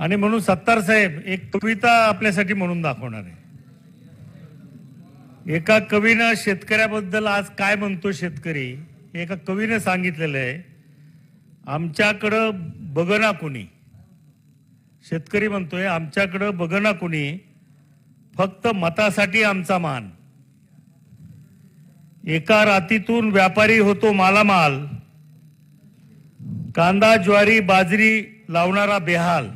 आणि म्हणून सत्तार साहेब एक कविता आपल्यासाठी म्हणून दाखवणार आहे एका कवीनं शेतकऱ्याबद्दल आज काय म्हणतो शेतकरी एका कवीनं सांगितलेलं आहे आमच्याकडं बघना कोणी शेतकरी म्हणतोय आमच्याकडं बघना कोणी फक्त मतासाठी आमचा मान एका रातीतून व्यापारी होतो मालामाल कांदा ज्वारी बाजरी लावणारा बेहाल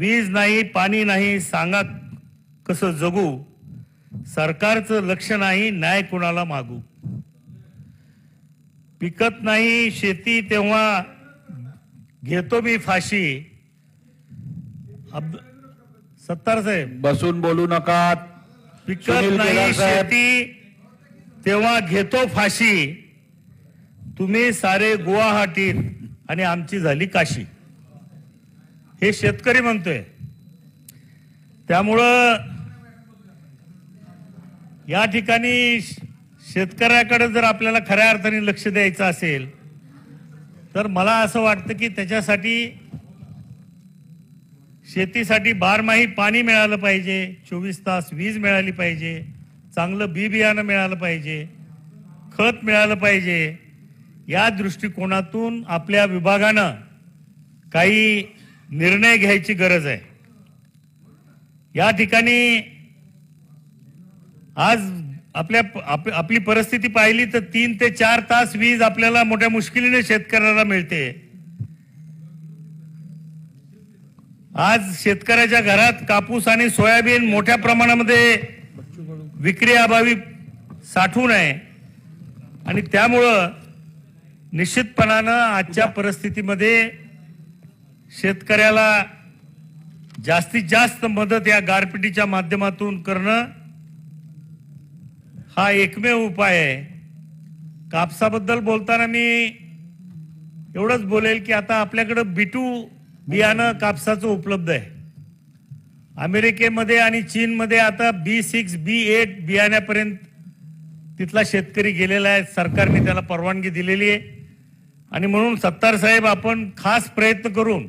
वीज नाही पाणी नाही सांगा कसं जगू सरकारचं लक्ष नाही न्याय कुणाला मागू पिकत नाही शेती तेव्हा घेतो मी फाशी अब सत्तार साहेब बसून बोलू नका पिकत नाही शेती तेव्हा घेतो फाशी तुम्ही सारे गुवाहाटीत आणि आमची झाली काशी हे शेतकरी म्हणतोय त्यामुळं या ठिकाणी शेतकऱ्याकडे जर आपल्याला खऱ्या अर्थाने लक्ष द्यायचं असेल तर मला असं वाटतं की त्याच्यासाठी शेतीसाठी बारमाही पाणी मिळालं पाहिजे चोवीस तास वीज मिळाली पाहिजे चांगलं बी बियाणं मिळालं पाहिजे खत मिळालं पाहिजे या दृष्टिकोनातून आपल्या विभागानं काही निर्णय घ्यायची गरज आहे या ठिकाणी आज आपल्या आपली परिस्थिती पाहिली तर तीन ते चार तास वीज आपल्याला मोठ्या मुश्किलीने शेतकऱ्याला मिळते आज शेतकऱ्याच्या घरात कापूस आणि सोयाबीन मोठ्या प्रमाणामध्ये विक्री अभावी साठवून आहे आणि त्यामुळं निश्चितपणानं आजच्या परिस्थितीमध्ये शेतकऱ्याला जास्तीत जास्त मदत या गारपिटीच्या माध्यमातून करणं हा एकमेव उपाय आहे कापसाबद्दल बोलताना मी एवढंच बोलेल की आता आपल्याकडं बिटू बियाणं कापसाचं उपलब्ध आहे अमेरिकेमध्ये आणि चीनमध्ये आता बी सिक्स बी एट बियाण्यापर्यंत तिथला शेतकरी गेलेला आहे सरकारने त्याला परवानगी दिलेली आहे आणि म्हणून सत्तार साहेब आपण खास प्रयत्न करून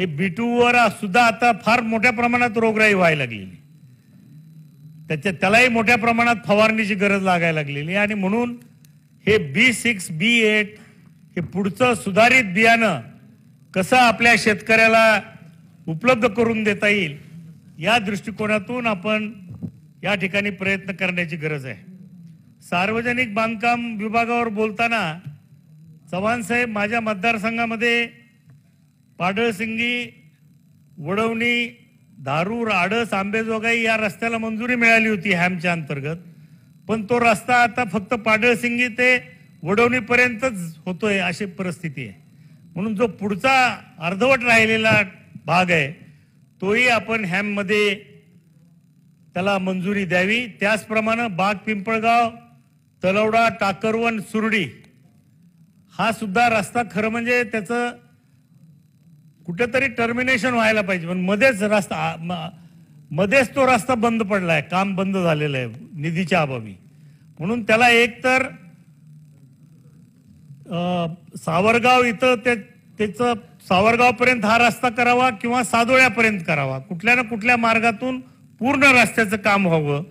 हे बिटूवर सुद्धा आता फार मोठ्या प्रमाणात रोगराई व्हायला लागलेली त्याच्या त्यालाही मोठ्या प्रमाणात फवारणीची गरज लागायला लागलेली आणि म्हणून हे बी सिक्स बी एट हे पुढचं सुधारित बियाणं कसं आपल्या शेतकऱ्याला उपलब्ध करून देता येईल या दृष्टिकोनातून आपण या ठिकाणी प्रयत्न करण्याची गरज आहे सार्वजनिक बांधकाम विभागावर बोलताना चव्हाण साहेब माझ्या मतदारसंघामध्ये पाडळसिंगी वडवणी दारूर आडस आंबेजोगाई या रस्त्याला मंजुरी मिळाली होती हॅमच्या अंतर्गत पण तो रस्ता आता फक्त पाडळसिंगी ते वडवणीपर्यंतच होतोय अशी परिस्थिती आहे म्हणून जो पुढचा अर्धवट राहिलेला भाग आहे तोही आपण हॅममध्ये त्याला मंजुरी द्यावी त्याचप्रमाणे बाग पिंपळगाव तलवडा टाकरवन सुरडी हा सुद्धा रस्ता खरं म्हणजे त्याचं कुठेतरी टर्मिनेशन व्हायला पाहिजे पण मध्येच रस्ता मध्येच तो रस्ता बंद पडलाय काम बंद झालेलं आहे निधीच्या अभावी म्हणून त्याला एक तर सावरगाव इथं ते त्याचं सावरगावपर्यंत हा रस्ता करावा किंवा सादोळ्यापर्यंत करावा कुठल्या ना कुठल्या मार्गातून पूर्ण रस्त्याचं काम व्हावं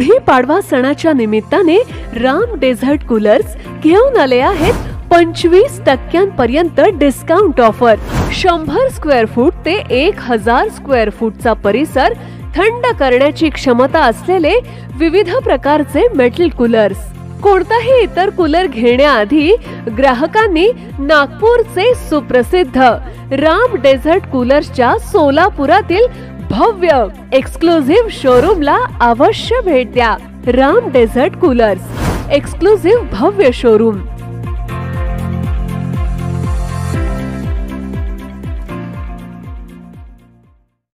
हे पाडवा सणाच्या निमित्ताने राम डेझर्ट कुलर्स घेऊन आले आहेत पंचवीस टक्क्यांपर्यंत डिस्काउंट ऑफर शंभर स्क्वेअर फूट ते एक हजार स्क्वेअर फूटचा परिसर थंड करण्याची क्षमता असलेले विविध प्रकारचे मेटल कूलर्स कोणताही इतर कूलर घेण्याआधी ग्राहकांनी नागपूरचे सुप्रसिद्ध राम डेझर्ट कूलर्सच्या सोलापुरातील भव्य एक्सक्लुझिव्ह शोरूमला अवश्य भेट द्या राम डेझर्ट कूलर्स एक्सक्लुझिव्ह भव्य शोरूम